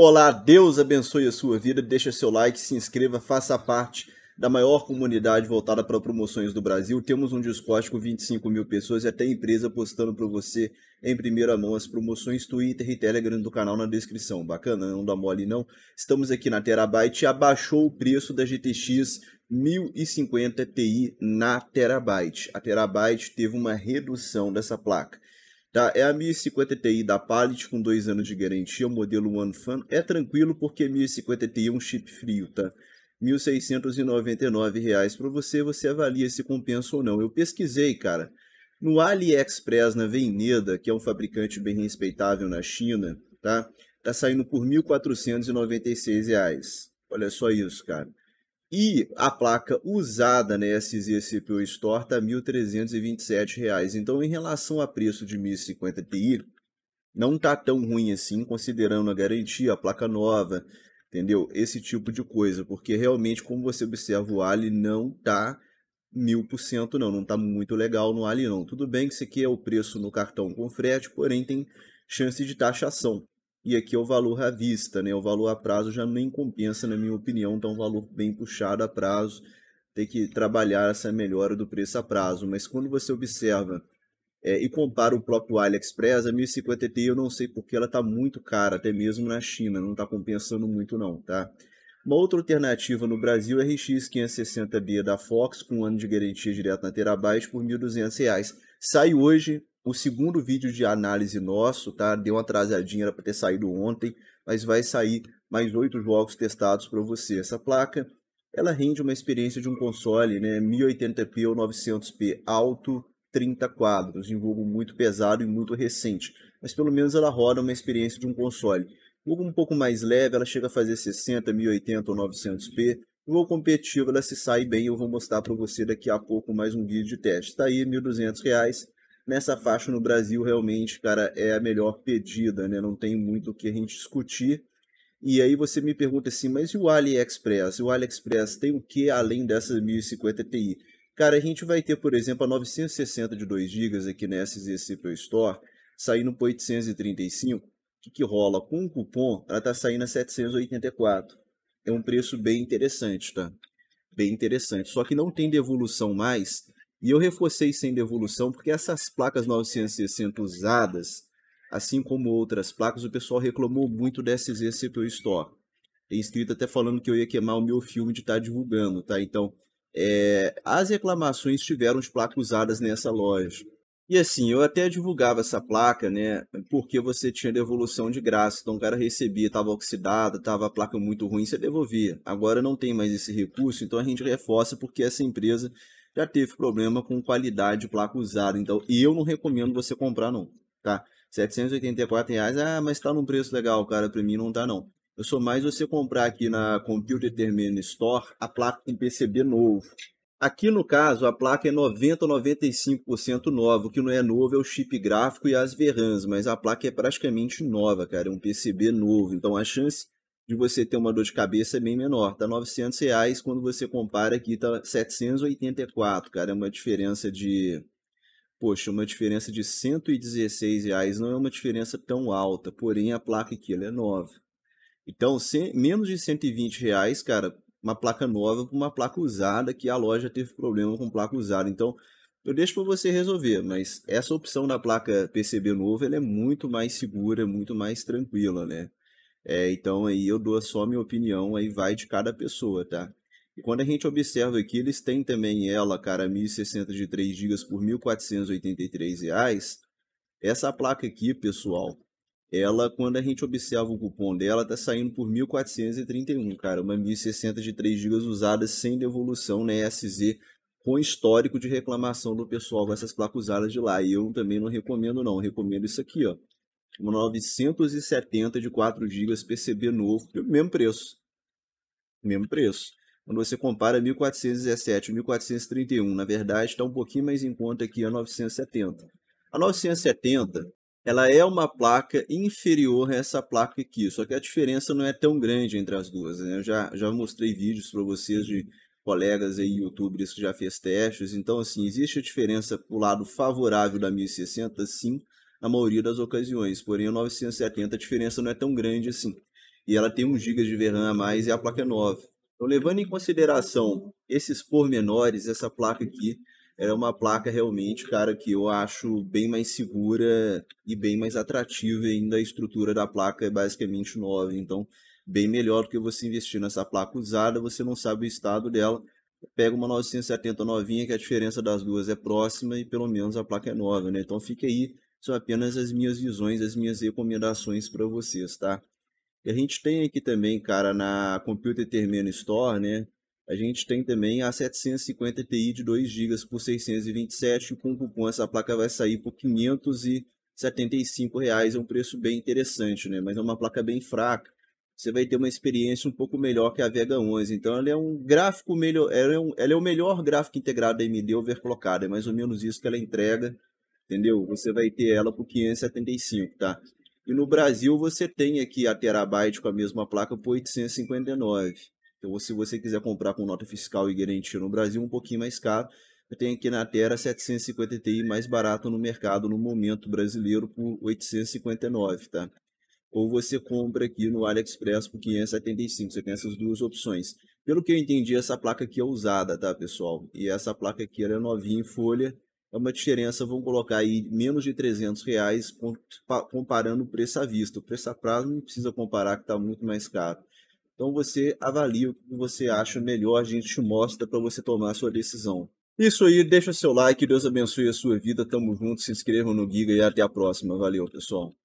Olá, Deus abençoe a sua vida, deixa seu like, se inscreva, faça parte da maior comunidade voltada para promoções do Brasil. Temos um Discord com 25 mil pessoas e até empresa postando para você em primeira mão as promoções Twitter e Telegram do canal na descrição. Bacana, não dá mole não. Estamos aqui na Terabyte, abaixou o preço da GTX 1050 Ti na Terabyte. A Terabyte teve uma redução dessa placa. Tá? É a 1050 Ti da Pallet com dois anos de garantia, o modelo One Fan. É tranquilo porque 1050 Ti é um chip frio, tá? R$ 1.699 para você, você avalia se compensa ou não. Eu pesquisei, cara. No AliExpress, na Veneda, que é um fabricante bem respeitável na China, tá? Tá saindo por R$ 1.496. Olha só isso, cara. E a placa usada na SZ CPU Store está R$ 1.327. Então, em relação a preço de 1050 Ti, não está tão ruim assim, considerando a garantia, a placa nova, entendeu? Esse tipo de coisa, porque realmente, como você observa, o Ali não está mil por cento não, não está muito legal no Ali não. Tudo bem que isso aqui é o preço no cartão com frete, porém tem chance de taxação. E aqui é o valor à vista, né? O valor a prazo já nem compensa, na minha opinião, então um valor bem puxado a prazo, ter que trabalhar essa melhora do preço a prazo. Mas quando você observa é, e compara o próprio AliExpress, a 1050 Ti eu não sei porque ela está muito cara, até mesmo na China, não está compensando muito não, tá? Uma outra alternativa no Brasil é a RX 560B da Fox, com um ano de garantia direto na Terabyte por R$ 1.200. Sai hoje, o segundo vídeo de análise nosso, tá? Deu uma atrasadinha, era para ter saído ontem, mas vai sair mais oito jogos testados para você. Essa placa, ela rende uma experiência de um console, né? 1080p ou 900p alto, 30 quadros, um jogo muito pesado e muito recente. Mas pelo menos ela roda uma experiência de um console. Um jogo um pouco mais leve, ela chega a fazer 60, 1080 ou 900p. Um jogo competitivo, ela se sai bem. Eu vou mostrar para você daqui a pouco mais um vídeo de teste. Está aí, R$ 1.200 nessa faixa no Brasil realmente, cara, é a melhor pedida, né? Não tem muito o que a gente discutir. E aí você me pergunta assim, mas e o AliExpress? O AliExpress tem o que além dessa 1050 Ti? Cara, a gente vai ter, por exemplo, a 960 de 2 GB aqui nessa SZC Pro Store, saindo por 835. O que, que rola? Com o cupom, ela tá saindo a 784. É um preço bem interessante, tá? Bem interessante. Só que não tem devolução mais, e eu reforcei sem devolução porque essas placas 960 usadas, assim como outras placas, o pessoal reclamou muito dessa SZ CPU Store. Tem escrito até falando que eu ia queimar o meu filme de estar tá divulgando, tá? Então, é, as reclamações tiveram as placas usadas nessa loja. E assim, eu até divulgava essa placa, né? Porque você tinha devolução de graça. Então o cara recebia, estava oxidada, estava a placa muito ruim, você devolvia. Agora não tem mais esse recurso, então a gente reforça porque essa empresa já teve problema com qualidade de placa usada. Então, e eu não recomendo você comprar, não, tá? 784 reais, ah, mas tá num preço legal, cara, para mim não tá, não. Eu sou mais você comprar aqui na Computer Terminal Store a placa com PCB novo. Aqui no caso, a placa é 90 ou 95% nova. O que não é novo é o chip gráfico e as VRAMs, mas a placa é praticamente nova, cara. É um PCB novo. Então a chance de você ter uma dor de cabeça bem menor. Tá 900 reais quando você compara aqui, tá 784, cara. É uma diferença de. Poxa, uma diferença de 116 reais não é uma diferença tão alta, porém a placa aqui ela é nova. Então, menos de 120 reais, cara, uma placa nova com uma placa usada que a loja teve problema com placa usada. Então, eu deixo para você resolver, mas essa opção da placa PCB novo ela é muito mais segura, muito mais tranquila, né? É, então aí eu dou só minha opinião, aí vai de cada pessoa, tá? E quando a gente observa aqui, eles têm também ela, cara, 1060 de 3 GB por R$ 1.483. Essa placa aqui, pessoal, ela, quando a gente observa o cupom dela, tá saindo por 1.431, cara. Uma 1060 de 3 GB usada sem devolução na né, SZ, com histórico de reclamação do pessoal com essas placas usadas de lá. E eu também não recomendo, não. recomendo isso aqui, ó uma 970 de 4 GB PCB novo, mesmo preço. Mesmo preço. Quando você compara 1417 e 1431, na verdade, está um pouquinho mais em conta aqui a 970. A 970, ela é uma placa inferior a essa placa aqui, só que a diferença não é tão grande entre as duas. Né? Eu já, já mostrei vídeos para vocês de colegas aí, youtubers que já fez testes, então assim, existe a diferença para o lado favorável da 1060, sim, na maioria das ocasiões. Porém, o 970 a diferença não é tão grande assim. E ela tem 1 GB de RAM a mais e a placa é nova. Então, levando em consideração esses pormenores, essa placa aqui era é uma placa realmente, cara, que eu acho bem mais segura e bem mais atrativa ainda a estrutura da placa é basicamente nova, Então, bem melhor do que você investir nessa placa usada, você não sabe o estado dela, pega uma 970 novinha, que a diferença das duas é próxima e pelo menos a placa é nova, né? Então fica aí são apenas as minhas visões, as minhas recomendações para vocês, tá? E a gente tem aqui também, cara, na Computer Terminal Store, né? A gente tem também a 750 Ti de 2 GB por 627 e com cupom essa placa vai sair por 575 reais, é um preço bem interessante, né? Mas é uma placa bem fraca. Você vai ter uma experiência um pouco melhor que a Vega 11. Então ela é um gráfico melhor, ela é, um, ela é o melhor gráfico integrado da AMD overclockada, é mais ou menos isso que ela entrega entendeu? Você vai ter ela por 575, tá? E no Brasil você tem aqui a terabyte com a mesma placa por 859. Então, se você quiser comprar com nota fiscal e garantia no Brasil, um pouquinho mais caro, eu tenho aqui na Terra 750 Ti mais barato no mercado no momento brasileiro por 859, tá? Ou você compra aqui no AliExpress por 575, você tem essas duas opções. Pelo que eu entendi, essa placa aqui é usada, tá, pessoal? E essa placa aqui ela é novinha em folha, é uma diferença, vamos colocar aí, menos de 300 reais comparando o preço à vista. O preço a prazo não precisa comparar que está muito mais caro. Então você avalia o que você acha melhor, a gente te mostra para você tomar a sua decisão. Isso aí, deixa seu like, Deus abençoe a sua vida, tamo junto, se inscrevam no Giga e até a próxima. Valeu, pessoal.